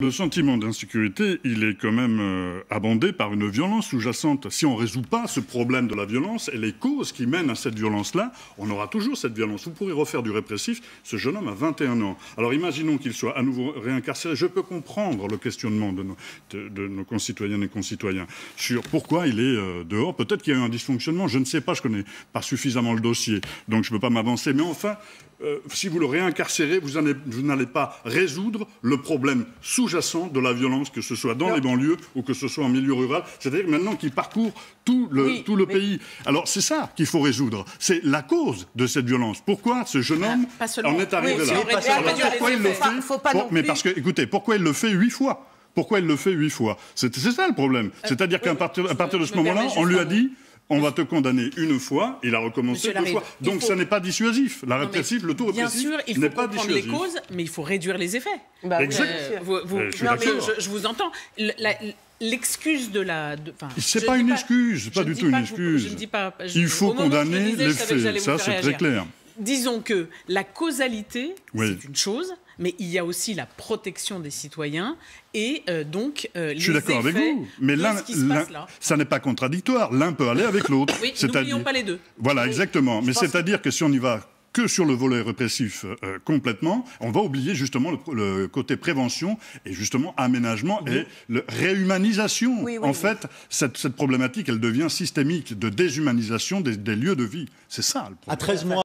Le sentiment d'insécurité, il est quand même euh, abondé par une violence sous-jacente. Si on ne résout pas ce problème de la violence et les causes qui mènent à cette violence-là, on aura toujours cette violence. Vous pourrez refaire du répressif. Ce jeune homme a 21 ans. Alors imaginons qu'il soit à nouveau réincarcéré. Je peux comprendre le questionnement de nos, de, nos concitoyennes et concitoyens sur pourquoi il est euh, dehors. Peut-être qu'il y a eu un dysfonctionnement. Je ne sais pas. Je ne connais pas suffisamment le dossier. Donc je ne peux pas m'avancer. Mais enfin, euh, si vous le réincarcérez, vous n'allez pas résoudre le problème sous sous de la violence, que ce soit dans les banlieues ou que ce soit en milieu rural, c'est-à-dire maintenant qu'il parcourt tout le, tout le pays. Alors c'est ça qu'il faut résoudre, c'est la cause de cette violence. Pourquoi ce jeune homme en est arrivé là Pourquoi il le fait Mais parce que, écoutez, pourquoi il le fait huit fois Pourquoi il le fait huit fois C'est ça le problème. Euh, c'est-à-dire qu'à partir, à partir de ce moment-là, on lui a dit on va te condamner une fois il a recommencé deux fois. Donc ça n'est pas dissuasif. La répressif, le tout répressif. Bien sûr, il faut les causes, mais il faut réduire les effets. je, vous entends. L'excuse de la. c'est pas une excuse. excuse, pas du tout une excuse. il faut condamner les faits, ça c'est très clair. Disons que la causalité, c'est une chose, mais il y a aussi la protection des citoyens et donc euh, donc euh, Je suis d'accord avec vous, mais ça n'est pas contradictoire. L'un peut aller avec l'autre. oui, n'oublions pas les deux. Voilà, exactement. Mais c'est-à-dire que... si on y va que sur le volet répressif euh, complètement, on va oublier justement le, côté prévention et justement aménagement et le, réhumanisation. en fait, cette, problématique, elle devient systémique de déshumanisation des, lieux de vie. C'est ça le problème. À 13 mois.